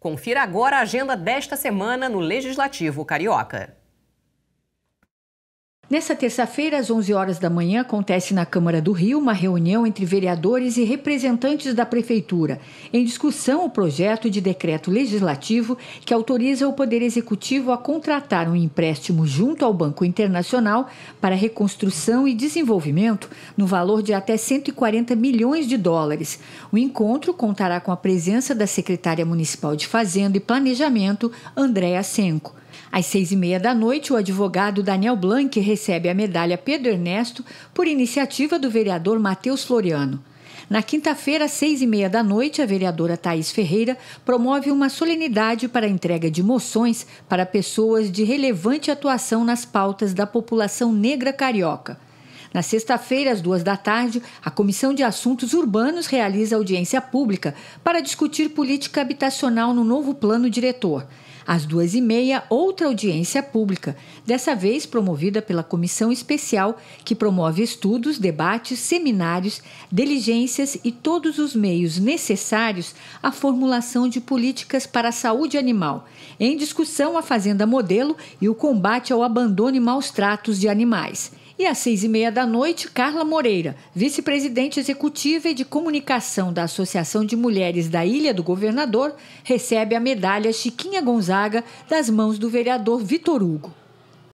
Confira agora a agenda desta semana no Legislativo Carioca. Nessa terça-feira, às 11 horas da manhã, acontece na Câmara do Rio uma reunião entre vereadores e representantes da Prefeitura, em discussão o projeto de decreto legislativo que autoriza o Poder Executivo a contratar um empréstimo junto ao Banco Internacional para reconstrução e desenvolvimento no valor de até 140 milhões de dólares. O encontro contará com a presença da secretária municipal de Fazenda e Planejamento, Andréa Senco. Às seis e meia da noite, o advogado Daniel Blanc recebe a medalha Pedro Ernesto por iniciativa do vereador Matheus Floriano. Na quinta-feira, às seis e meia da noite, a vereadora Thais Ferreira promove uma solenidade para a entrega de moções para pessoas de relevante atuação nas pautas da população negra carioca. Na sexta-feira, às duas da tarde, a Comissão de Assuntos Urbanos realiza audiência pública para discutir política habitacional no novo plano diretor. Às duas e meia, outra audiência pública, dessa vez promovida pela comissão especial que promove estudos, debates, seminários, diligências e todos os meios necessários à formulação de políticas para a saúde animal, em discussão a fazenda modelo e o combate ao abandono e maus tratos de animais. E às seis e meia da noite, Carla Moreira, vice-presidente executiva e de comunicação da Associação de Mulheres da Ilha do Governador, recebe a medalha Chiquinha Gonzaga das mãos do vereador Vitor Hugo.